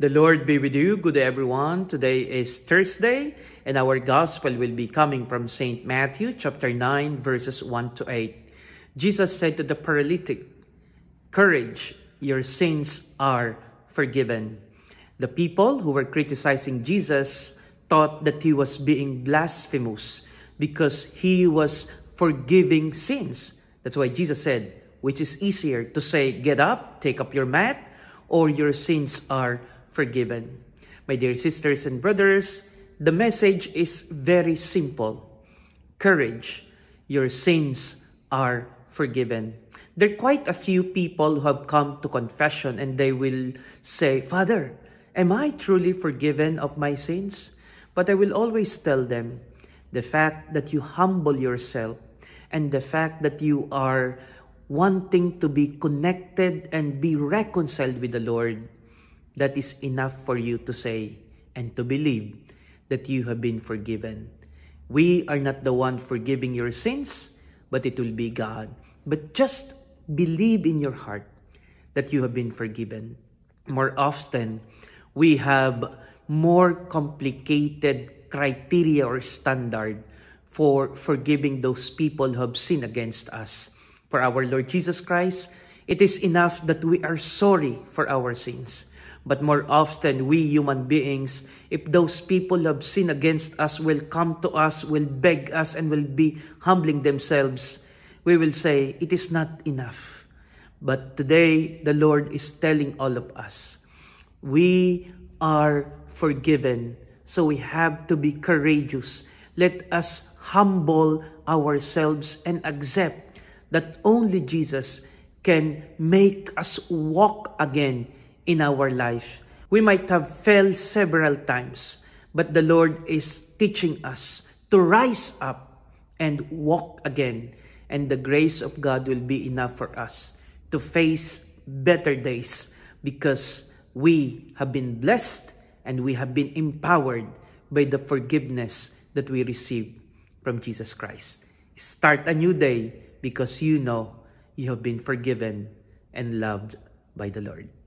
The Lord be with you. Good day, everyone. Today is Thursday, and our gospel will be coming from St. Matthew chapter 9, verses 1 to 8. Jesus said to the paralytic, Courage, your sins are forgiven. The people who were criticizing Jesus thought that he was being blasphemous because he was forgiving sins. That's why Jesus said, which is easier to say, Get up, take up your mat, or your sins are forgiven forgiven. My dear sisters and brothers, the message is very simple. Courage, your sins are forgiven. There are quite a few people who have come to confession and they will say, Father, am I truly forgiven of my sins? But I will always tell them the fact that you humble yourself and the fact that you are wanting to be connected and be reconciled with the Lord That is enough for you to say and to believe that you have been forgiven. We are not the one forgiving your sins, but it will be God. But just believe in your heart that you have been forgiven. More often, we have more complicated criteria or standard for forgiving those people who have sinned against us. For our Lord Jesus Christ, It is enough that we are sorry for our sins. But more often, we human beings, if those people who have sinned against us will come to us, will beg us, and will be humbling themselves, we will say, It is not enough. But today, the Lord is telling all of us, We are forgiven. So we have to be courageous. Let us humble ourselves and accept that only Jesus can make us walk again in our life. We might have fell several times, but the Lord is teaching us to rise up and walk again, and the grace of God will be enough for us to face better days because we have been blessed and we have been empowered by the forgiveness that we receive from Jesus Christ. Start a new day because you know you have been forgiven and loved by the Lord.